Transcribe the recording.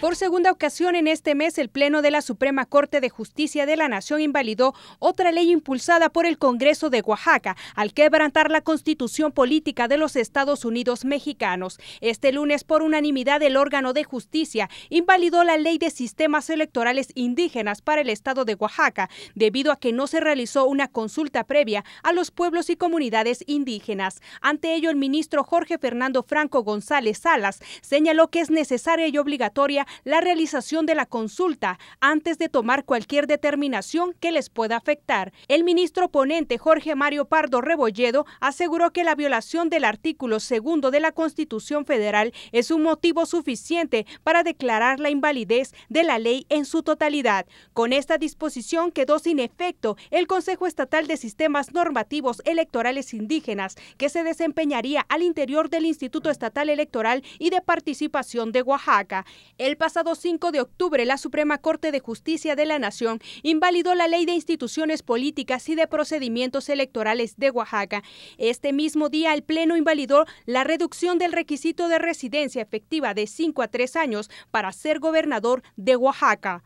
Por segunda ocasión en este mes, el Pleno de la Suprema Corte de Justicia de la Nación invalidó otra ley impulsada por el Congreso de Oaxaca al quebrantar la constitución política de los Estados Unidos mexicanos. Este lunes, por unanimidad, el órgano de justicia invalidó la ley de sistemas electorales indígenas para el Estado de Oaxaca, debido a que no se realizó una consulta previa a los pueblos y comunidades indígenas. Ante ello, el ministro Jorge Fernando Franco González Salas señaló que es necesaria y obligatoria la realización de la consulta antes de tomar cualquier determinación que les pueda afectar. El ministro ponente Jorge Mario Pardo Rebolledo aseguró que la violación del artículo segundo de la Constitución Federal es un motivo suficiente para declarar la invalidez de la ley en su totalidad. Con esta disposición quedó sin efecto el Consejo Estatal de Sistemas Normativos Electorales Indígenas, que se desempeñaría al interior del Instituto Estatal Electoral y de Participación de Oaxaca. El pasado 5 de octubre, la Suprema Corte de Justicia de la Nación invalidó la Ley de Instituciones Políticas y de Procedimientos Electorales de Oaxaca. Este mismo día, el Pleno invalidó la reducción del requisito de residencia efectiva de 5 a 3 años para ser gobernador de Oaxaca.